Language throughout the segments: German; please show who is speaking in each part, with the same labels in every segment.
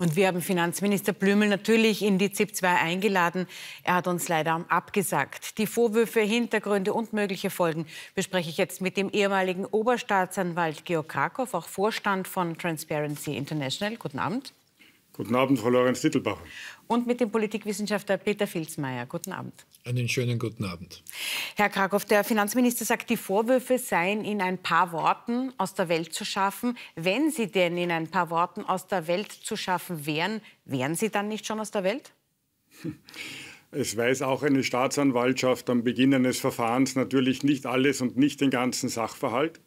Speaker 1: Und wir haben Finanzminister Blümel natürlich in die ZIP 2 eingeladen. Er hat uns leider abgesagt. Die Vorwürfe, Hintergründe und mögliche Folgen bespreche ich jetzt mit dem ehemaligen Oberstaatsanwalt Georg Krakow, auch Vorstand von Transparency International. Guten Abend.
Speaker 2: Guten Abend, Frau Lorenz-Dittelbacher
Speaker 1: und mit dem Politikwissenschaftler Peter Filzmeier. Guten Abend.
Speaker 2: Einen schönen guten Abend.
Speaker 1: Herr Krakow, der Finanzminister sagt, die Vorwürfe seien in ein paar Worten aus der Welt zu schaffen. Wenn sie denn in ein paar Worten aus der Welt zu schaffen wären, wären sie dann nicht schon aus der Welt?
Speaker 2: Es weiß auch eine Staatsanwaltschaft am Beginn eines Verfahrens natürlich nicht alles und nicht den ganzen Sachverhalt.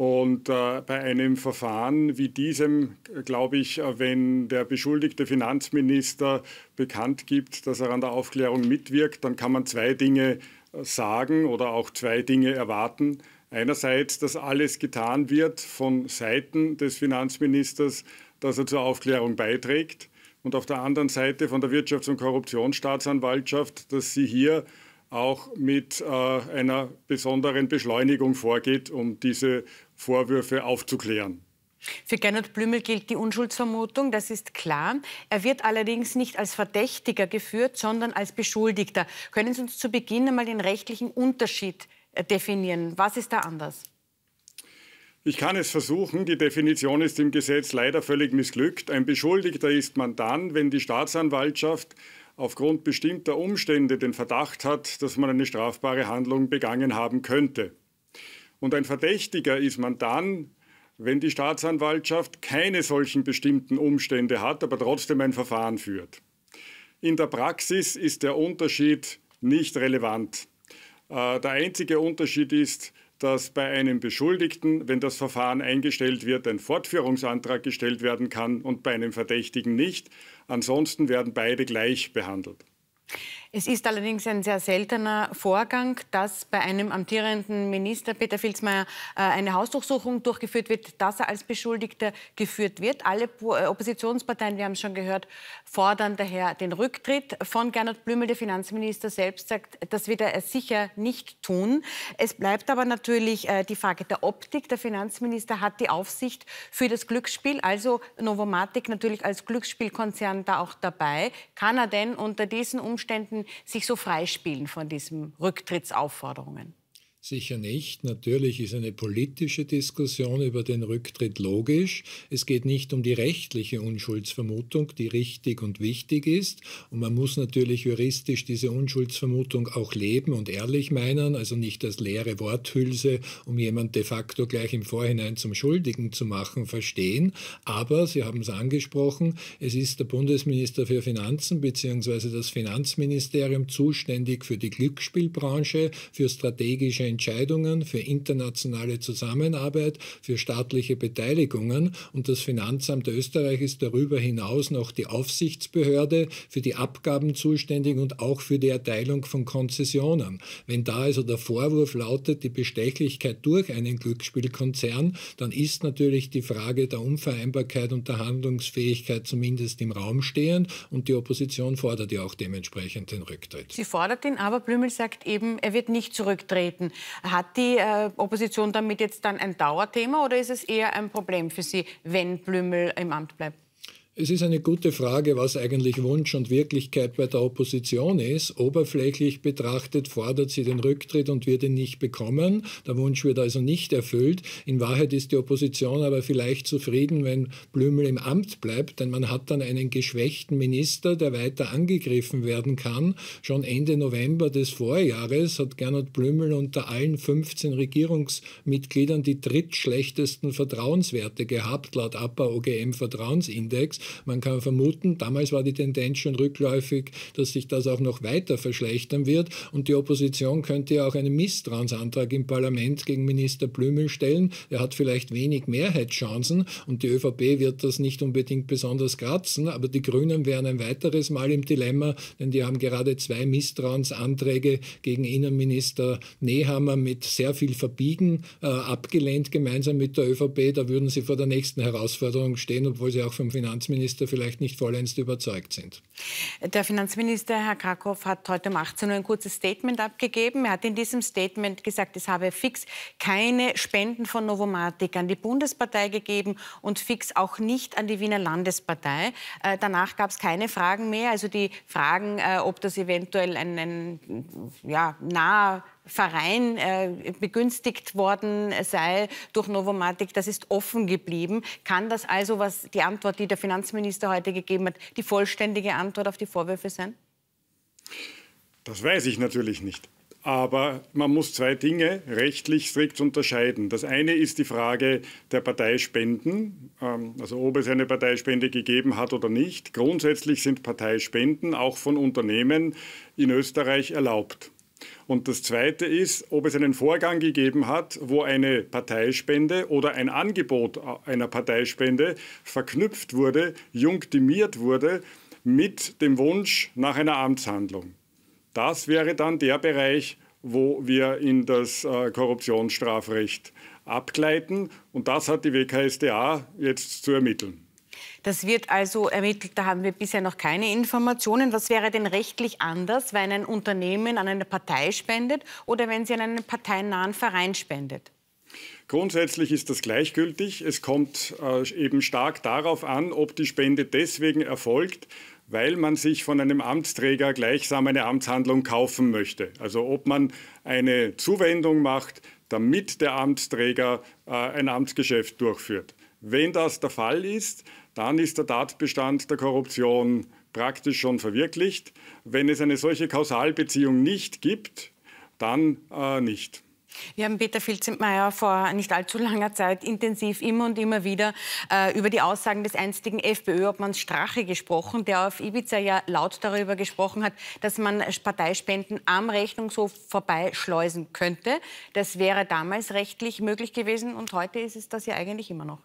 Speaker 2: Und äh, bei einem Verfahren wie diesem, glaube ich, äh, wenn der beschuldigte Finanzminister bekannt gibt, dass er an der Aufklärung mitwirkt, dann kann man zwei Dinge äh, sagen oder auch zwei Dinge erwarten. Einerseits, dass alles getan wird von Seiten des Finanzministers, dass er zur Aufklärung beiträgt. Und auf der anderen Seite von der Wirtschafts- und Korruptionsstaatsanwaltschaft, dass sie hier auch mit äh, einer besonderen Beschleunigung vorgeht, um diese Vorwürfe aufzuklären.
Speaker 1: Für Gernot Blümel gilt die Unschuldsvermutung, das ist klar. Er wird allerdings nicht als Verdächtiger geführt, sondern als Beschuldigter. Können Sie uns zu Beginn einmal den rechtlichen Unterschied äh, definieren? Was ist da anders?
Speaker 2: Ich kann es versuchen. Die Definition ist im Gesetz leider völlig missglückt. Ein Beschuldigter ist man dann, wenn die Staatsanwaltschaft aufgrund bestimmter Umstände den Verdacht hat, dass man eine strafbare Handlung begangen haben könnte. Und ein Verdächtiger ist man dann, wenn die Staatsanwaltschaft keine solchen bestimmten Umstände hat, aber trotzdem ein Verfahren führt. In der Praxis ist der Unterschied nicht relevant. Äh, der einzige Unterschied ist, dass bei einem Beschuldigten, wenn das Verfahren eingestellt wird, ein Fortführungsantrag gestellt werden kann und bei einem Verdächtigen nicht. Ansonsten werden beide gleich behandelt.
Speaker 1: Es ist allerdings ein sehr seltener Vorgang, dass bei einem amtierenden Minister, Peter Filzmeier, äh, eine Hausdurchsuchung durchgeführt wird, dass er als Beschuldigter geführt wird. Alle äh, Oppositionsparteien, wir haben es schon gehört, fordern daher den Rücktritt von Gernot Blümel. Der Finanzminister selbst sagt, das wird er sicher nicht tun. Es bleibt aber natürlich äh, die Frage der Optik. Der Finanzminister hat die Aufsicht für das Glücksspiel, also Novomatic natürlich als Glücksspielkonzern da auch dabei. Kann er denn unter diesen Umständen sich so freispielen von diesen Rücktrittsaufforderungen?
Speaker 3: Sicher nicht. Natürlich ist eine politische Diskussion über den Rücktritt logisch. Es geht nicht um die rechtliche Unschuldsvermutung, die richtig und wichtig ist. Und man muss natürlich juristisch diese Unschuldsvermutung auch leben und ehrlich meinen, also nicht als leere Worthülse, um jemand de facto gleich im Vorhinein zum Schuldigen zu machen, verstehen. Aber, Sie haben es angesprochen, es ist der Bundesminister für Finanzen bzw. das Finanzministerium zuständig für die Glücksspielbranche, für strategische Entscheidungen, für internationale Zusammenarbeit, für staatliche Beteiligungen und das Finanzamt Österreich ist darüber hinaus noch die Aufsichtsbehörde für die Abgaben zuständig und auch für die Erteilung von Konzessionen. Wenn da also der Vorwurf lautet, die Bestechlichkeit durch einen Glücksspielkonzern, dann ist natürlich die Frage der Unvereinbarkeit und der Handlungsfähigkeit zumindest im Raum stehend und die Opposition fordert ja auch dementsprechend den Rücktritt.
Speaker 1: Sie fordert ihn, aber Blümel sagt eben, er wird nicht zurücktreten. Hat die äh, Opposition damit jetzt dann ein Dauerthema oder ist es eher ein Problem für Sie, wenn Blümel im Amt bleibt?
Speaker 3: Es ist eine gute Frage, was eigentlich Wunsch und Wirklichkeit bei der Opposition ist. Oberflächlich betrachtet fordert sie den Rücktritt und wird ihn nicht bekommen. Der Wunsch wird also nicht erfüllt. In Wahrheit ist die Opposition aber vielleicht zufrieden, wenn Blümel im Amt bleibt, denn man hat dann einen geschwächten Minister, der weiter angegriffen werden kann. Schon Ende November des Vorjahres hat Gernot Blümel unter allen 15 Regierungsmitgliedern die drittschlechtesten Vertrauenswerte gehabt, laut APA-OGM-Vertrauensindex. Man kann vermuten, damals war die Tendenz schon rückläufig, dass sich das auch noch weiter verschlechtern wird. Und die Opposition könnte ja auch einen Misstrauensantrag im Parlament gegen Minister Blümel stellen. Er hat vielleicht wenig Mehrheitschancen und die ÖVP wird das nicht unbedingt besonders kratzen. Aber die Grünen wären ein weiteres Mal im Dilemma, denn die haben gerade zwei Misstrauensanträge gegen Innenminister Nehammer mit sehr viel Verbiegen äh, abgelehnt, gemeinsam mit der ÖVP. Da würden sie vor der nächsten Herausforderung stehen, obwohl sie auch vom Finanzminister Finanzminister vielleicht nicht vollends überzeugt sind.
Speaker 1: Der Finanzminister, Herr Krakow, hat heute um 18 Uhr ein kurzes Statement abgegeben. Er hat in diesem Statement gesagt, es habe fix keine Spenden von Novomatic an die Bundespartei gegeben und fix auch nicht an die Wiener Landespartei. Äh, danach gab es keine Fragen mehr. Also die Fragen, äh, ob das eventuell ein, ein ja, naher Verein äh, begünstigt worden sei durch Novomatic, das ist offen geblieben. Kann das also, was die Antwort, die der Finanzminister heute gegeben hat, die vollständige Antwort auf die Vorwürfe sein?
Speaker 2: Das weiß ich natürlich nicht. Aber man muss zwei Dinge rechtlich strikt unterscheiden. Das eine ist die Frage der Parteispenden, ähm, also ob es eine Parteispende gegeben hat oder nicht. Grundsätzlich sind Parteispenden auch von Unternehmen in Österreich erlaubt. Und das Zweite ist, ob es einen Vorgang gegeben hat, wo eine Parteispende oder ein Angebot einer Parteispende verknüpft wurde, junktimiert wurde mit dem Wunsch nach einer Amtshandlung. Das wäre dann der Bereich, wo wir in das äh, Korruptionsstrafrecht abgleiten. Und das hat die WKSDA jetzt zu ermitteln.
Speaker 1: Das wird also ermittelt, da haben wir bisher noch keine Informationen. Was wäre denn rechtlich anders, wenn ein Unternehmen an eine Partei spendet oder wenn sie an einen parteinahen Verein spendet?
Speaker 2: Grundsätzlich ist das gleichgültig. Es kommt äh, eben stark darauf an, ob die Spende deswegen erfolgt, weil man sich von einem Amtsträger gleichsam eine Amtshandlung kaufen möchte. Also ob man eine Zuwendung macht, damit der Amtsträger äh, ein Amtsgeschäft durchführt. Wenn das der Fall ist, dann ist der Tatbestand der Korruption praktisch schon verwirklicht. Wenn es eine solche Kausalbeziehung nicht gibt, dann äh, nicht.
Speaker 1: Wir haben Peter Filzentmeier vor nicht allzu langer Zeit intensiv immer und immer wieder äh, über die Aussagen des einstigen FPÖ-Obmanns Strache gesprochen, der auf Ibiza ja laut darüber gesprochen hat, dass man Parteispenden am Rechnungshof vorbeischleusen könnte. Das wäre damals rechtlich möglich gewesen und heute ist es das ja eigentlich immer noch.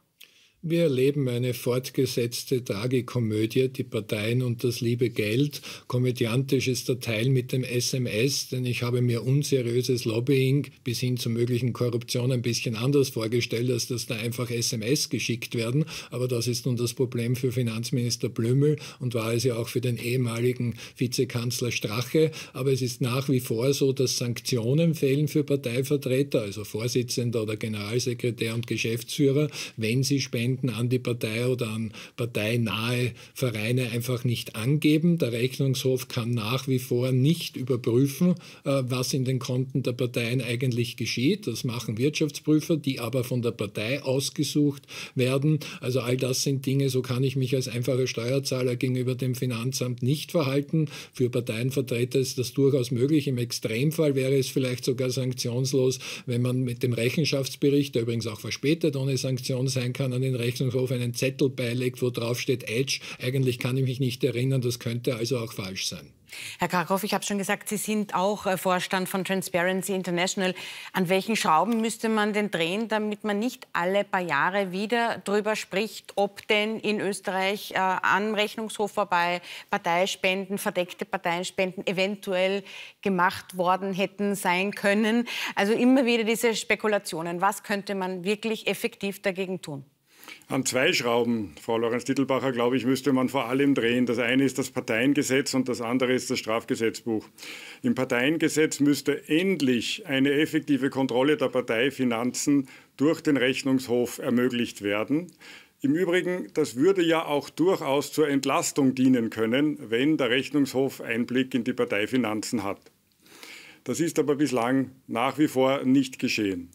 Speaker 3: Wir erleben eine fortgesetzte Tragikomödie, die Parteien und das liebe Geld. Komödiantisch ist der Teil mit dem SMS, denn ich habe mir unseriöses Lobbying bis hin zur möglichen Korruption ein bisschen anders vorgestellt, als dass da einfach SMS geschickt werden. Aber das ist nun das Problem für Finanzminister Blümel und war es ja auch für den ehemaligen Vizekanzler Strache. Aber es ist nach wie vor so, dass Sanktionen fehlen für Parteivertreter, also Vorsitzender oder Generalsekretär und Geschäftsführer, wenn sie spenden Spenden an die Partei oder an parteinahe Vereine einfach nicht angeben. Der Rechnungshof kann nach wie vor nicht überprüfen, äh, was in den Konten der Parteien eigentlich geschieht. Das machen Wirtschaftsprüfer, die aber von der Partei ausgesucht werden. Also all das sind Dinge, so kann ich mich als einfacher Steuerzahler gegenüber dem Finanzamt nicht verhalten. Für Parteienvertreter ist das durchaus möglich. Im Extremfall wäre es vielleicht sogar sanktionslos, wenn man mit dem Rechenschaftsbericht, der übrigens auch verspätet ohne Sanktion sein kann, an den den Rechnungshof einen Zettel beilegt, wo drauf steht Edge. Eigentlich kann ich mich nicht erinnern, das könnte also auch falsch sein.
Speaker 1: Herr Karkow, ich habe schon gesagt, Sie sind auch äh, Vorstand von Transparency International. An welchen Schrauben müsste man denn drehen, damit man nicht alle paar Jahre wieder darüber spricht, ob denn in Österreich äh, am Rechnungshof vorbei Parteispenden, verdeckte Parteispenden eventuell gemacht worden hätten sein können? Also immer wieder diese Spekulationen. Was könnte man wirklich effektiv dagegen tun?
Speaker 2: An zwei Schrauben, Frau Lorenz-Dittelbacher, glaube ich, müsste man vor allem drehen. Das eine ist das Parteiengesetz und das andere ist das Strafgesetzbuch. Im Parteiengesetz müsste endlich eine effektive Kontrolle der Parteifinanzen durch den Rechnungshof ermöglicht werden. Im Übrigen, das würde ja auch durchaus zur Entlastung dienen können, wenn der Rechnungshof Einblick in die Parteifinanzen hat. Das ist aber bislang nach wie vor nicht geschehen.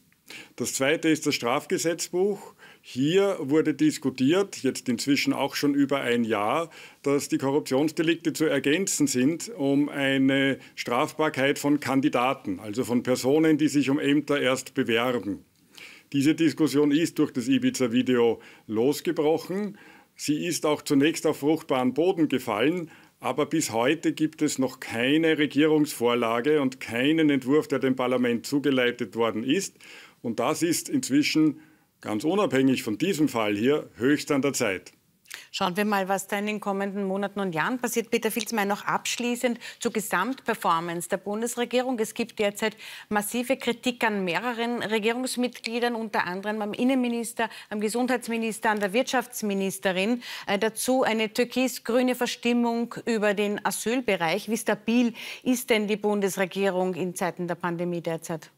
Speaker 2: Das Zweite ist das Strafgesetzbuch. Hier wurde diskutiert, jetzt inzwischen auch schon über ein Jahr, dass die Korruptionsdelikte zu ergänzen sind um eine Strafbarkeit von Kandidaten, also von Personen, die sich um Ämter erst bewerben. Diese Diskussion ist durch das Ibiza-Video losgebrochen. Sie ist auch zunächst auf fruchtbaren Boden gefallen, aber bis heute gibt es noch keine Regierungsvorlage und keinen Entwurf, der dem Parlament zugeleitet worden ist. Und das ist inzwischen ganz unabhängig von diesem Fall hier, höchst an der Zeit.
Speaker 1: Schauen wir mal, was da in den kommenden Monaten und Jahren passiert. Peter Filzmeier, noch abschließend zur Gesamtperformance der Bundesregierung. Es gibt derzeit massive Kritik an mehreren Regierungsmitgliedern, unter anderem am Innenminister, am Gesundheitsminister, an der Wirtschaftsministerin. Äh, dazu eine türkis-grüne Verstimmung über den Asylbereich. Wie stabil ist denn die Bundesregierung in Zeiten der Pandemie derzeit?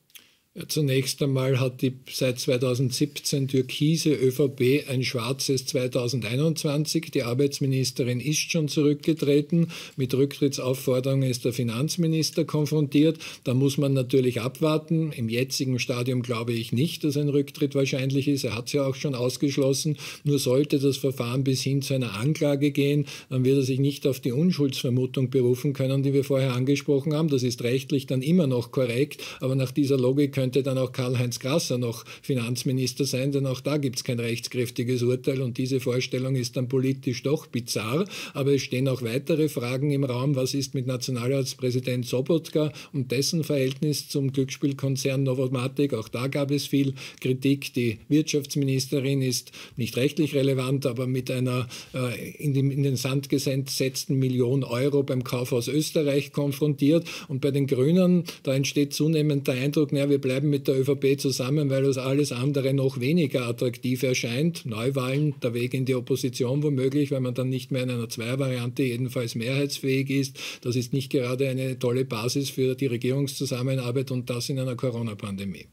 Speaker 3: Zunächst einmal hat die seit 2017 türkise ÖVP ein schwarzes 2021. Die Arbeitsministerin ist schon zurückgetreten. Mit Rücktrittsaufforderungen ist der Finanzminister konfrontiert. Da muss man natürlich abwarten. Im jetzigen Stadium glaube ich nicht, dass ein Rücktritt wahrscheinlich ist. Er hat es ja auch schon ausgeschlossen. Nur sollte das Verfahren bis hin zu einer Anklage gehen, dann wird er sich nicht auf die Unschuldsvermutung berufen können, die wir vorher angesprochen haben. Das ist rechtlich dann immer noch korrekt. Aber nach dieser Logik könnte dann auch Karl-Heinz Grasser noch Finanzminister sein, denn auch da gibt es kein rechtskräftiges Urteil und diese Vorstellung ist dann politisch doch bizarr. Aber es stehen auch weitere Fragen im Raum. Was ist mit Nationalratspräsident Sobotka und dessen Verhältnis zum Glücksspielkonzern Novomatic? Auch da gab es viel Kritik. Die Wirtschaftsministerin ist nicht rechtlich relevant, aber mit einer äh, in, dem, in den Sand gesetzten Million Euro beim Kauf aus Österreich konfrontiert. Und bei den Grünen, da entsteht zunehmend der Eindruck, naja, wir bleiben bleiben mit der ÖVP zusammen, weil uns alles andere noch weniger attraktiv erscheint. Neuwahlen, der Weg in die Opposition womöglich, weil man dann nicht mehr in einer Zweiervariante jedenfalls mehrheitsfähig ist. Das ist nicht gerade eine tolle Basis für die Regierungszusammenarbeit und das in einer Corona-Pandemie.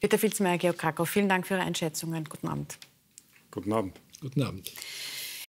Speaker 1: Peter Filzmeier, Georg Krakow, vielen Dank für Ihre Einschätzungen. Guten Abend.
Speaker 3: Guten Abend. Guten Abend.